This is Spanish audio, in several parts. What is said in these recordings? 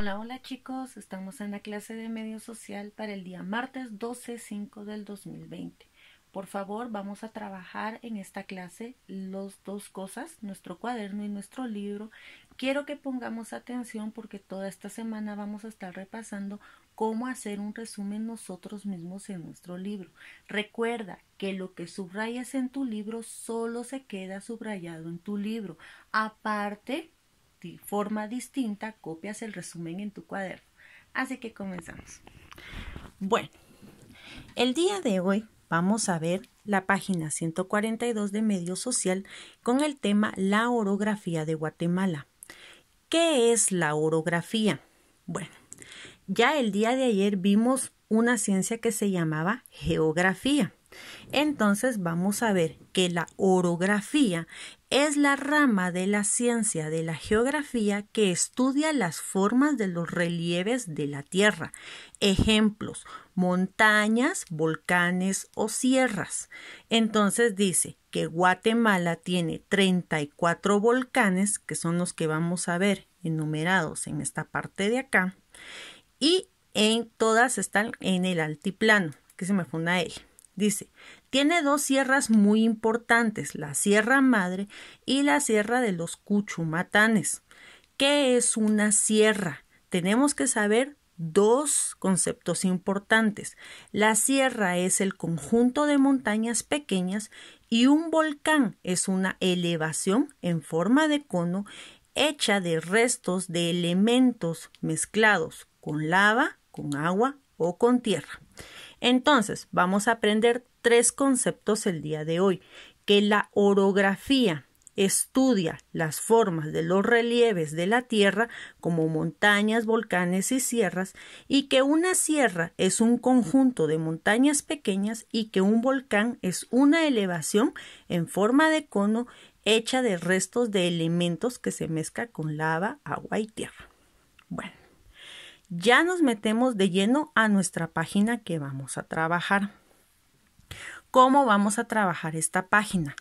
Hola, hola chicos, estamos en la clase de medio social para el día martes 5 del 2020. Por favor, vamos a trabajar en esta clase los dos cosas, nuestro cuaderno y nuestro libro. Quiero que pongamos atención porque toda esta semana vamos a estar repasando cómo hacer un resumen nosotros mismos en nuestro libro. Recuerda que lo que subrayas en tu libro solo se queda subrayado en tu libro. Aparte, forma distinta copias el resumen en tu cuaderno. Así que comenzamos. Bueno, el día de hoy vamos a ver la página 142 de Medio Social con el tema La orografía de Guatemala. ¿Qué es la orografía? Bueno, ya el día de ayer vimos una ciencia que se llamaba geografía. Entonces vamos a ver que la orografía es la rama de la ciencia de la geografía que estudia las formas de los relieves de la Tierra. Ejemplos, montañas, volcanes o sierras. Entonces dice que Guatemala tiene 34 volcanes, que son los que vamos a ver enumerados en esta parte de acá, y en todas están en el altiplano, que se me fue una Dice, tiene dos sierras muy importantes, la Sierra Madre y la Sierra de los Cuchumatanes. ¿Qué es una sierra? Tenemos que saber dos conceptos importantes. La sierra es el conjunto de montañas pequeñas y un volcán es una elevación en forma de cono hecha de restos de elementos mezclados con lava, con agua o con tierra. Entonces, vamos a aprender tres conceptos el día de hoy, que la orografía estudia las formas de los relieves de la Tierra como montañas, volcanes y sierras, y que una sierra es un conjunto de montañas pequeñas y que un volcán es una elevación en forma de cono hecha de restos de elementos que se mezcla con lava, agua y tierra. Bueno, ya nos metemos de lleno a nuestra página que vamos a trabajar. ¿Cómo vamos a trabajar esta página?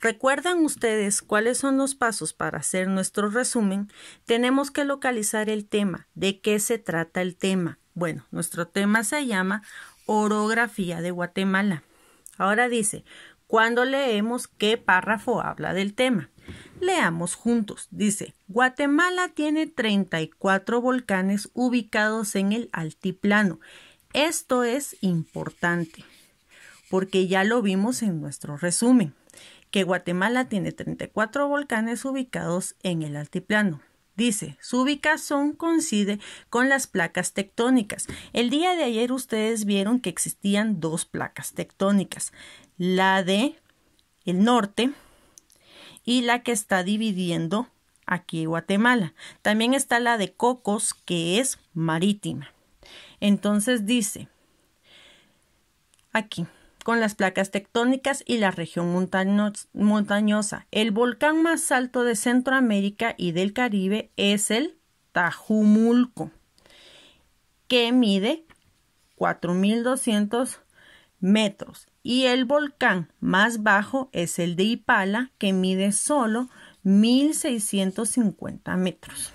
¿Recuerdan ustedes cuáles son los pasos para hacer nuestro resumen? Tenemos que localizar el tema. ¿De qué se trata el tema? Bueno, nuestro tema se llama Orografía de Guatemala. Ahora dice, ¿cuándo leemos qué párrafo habla del tema? Leamos juntos. Dice, Guatemala tiene 34 volcanes ubicados en el altiplano. Esto es importante porque ya lo vimos en nuestro resumen, que Guatemala tiene 34 volcanes ubicados en el altiplano. Dice, su ubicación coincide con las placas tectónicas. El día de ayer ustedes vieron que existían dos placas tectónicas, la de el norte, y la que está dividiendo aquí Guatemala. También está la de Cocos, que es marítima. Entonces dice, aquí, con las placas tectónicas y la región montañosa, el volcán más alto de Centroamérica y del Caribe es el Tajumulco, que mide 4.200 metros y el volcán más bajo es el de Ipala que mide solo 1650 metros.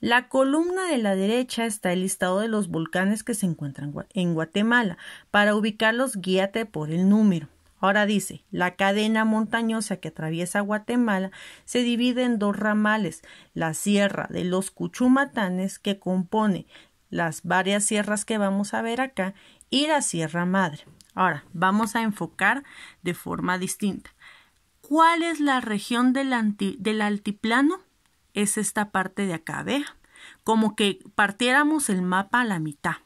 La columna de la derecha está el listado de los volcanes que se encuentran en Guatemala. Para ubicarlos, guíate por el número. Ahora dice, la cadena montañosa que atraviesa Guatemala se divide en dos ramales, la Sierra de los Cuchumatanes, que compone las varias sierras que vamos a ver acá, y la Sierra Madre. Ahora, vamos a enfocar de forma distinta. ¿Cuál es la región del, altiplano? Es esta parte de acá, vea. Como que partiéramos el mapa a la mitad.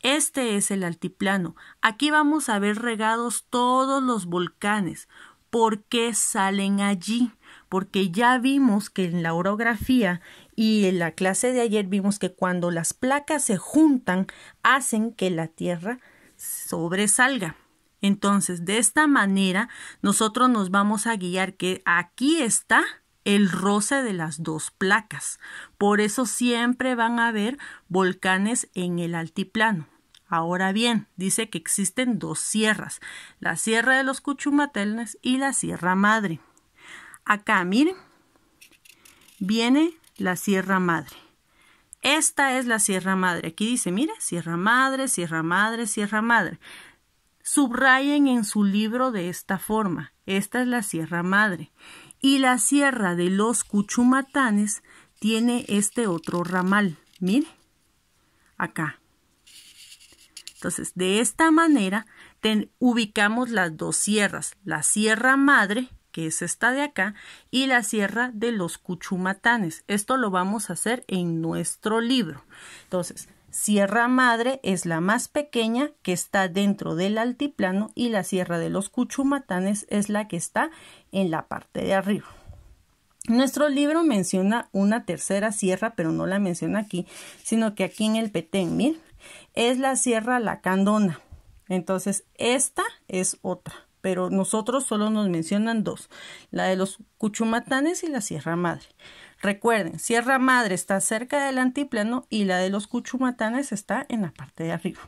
Este es el altiplano. Aquí vamos a ver regados todos los volcanes. ¿Por qué salen allí? Porque ya vimos que en la orografía y en la clase de ayer vimos que cuando las placas se juntan hacen que la Tierra sobresalga. Entonces, de esta manera, nosotros nos vamos a guiar que aquí está el roce de las dos placas. Por eso siempre van a haber volcanes en el altiplano. Ahora bien, dice que existen dos sierras, la Sierra de los Cuchumatelnes y la Sierra Madre. Acá, miren, viene la Sierra Madre. Esta es la Sierra Madre. Aquí dice, mire, Sierra Madre, Sierra Madre, Sierra Madre. Subrayen en su libro de esta forma. Esta es la Sierra Madre. Y la Sierra de los Cuchumatanes tiene este otro ramal. Mire, acá. Entonces, de esta manera ubicamos las dos sierras, la Sierra Madre que es esta de acá, y la Sierra de los Cuchumatanes. Esto lo vamos a hacer en nuestro libro. Entonces, Sierra Madre es la más pequeña que está dentro del altiplano y la Sierra de los Cuchumatanes es la que está en la parte de arriba. Nuestro libro menciona una tercera sierra, pero no la menciona aquí, sino que aquí en el Petén, miren, es la Sierra Lacandona. Entonces, esta es otra pero nosotros solo nos mencionan dos, la de los Cuchumatanes y la Sierra Madre. Recuerden, Sierra Madre está cerca del antiplano y la de los Cuchumatanes está en la parte de arriba.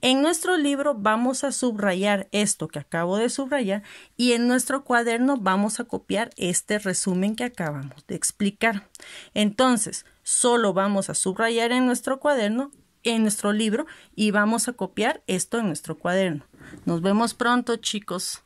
En nuestro libro vamos a subrayar esto que acabo de subrayar y en nuestro cuaderno vamos a copiar este resumen que acabamos de explicar. Entonces, solo vamos a subrayar en nuestro cuaderno, en nuestro libro y vamos a copiar esto en nuestro cuaderno. Nos vemos pronto, chicos.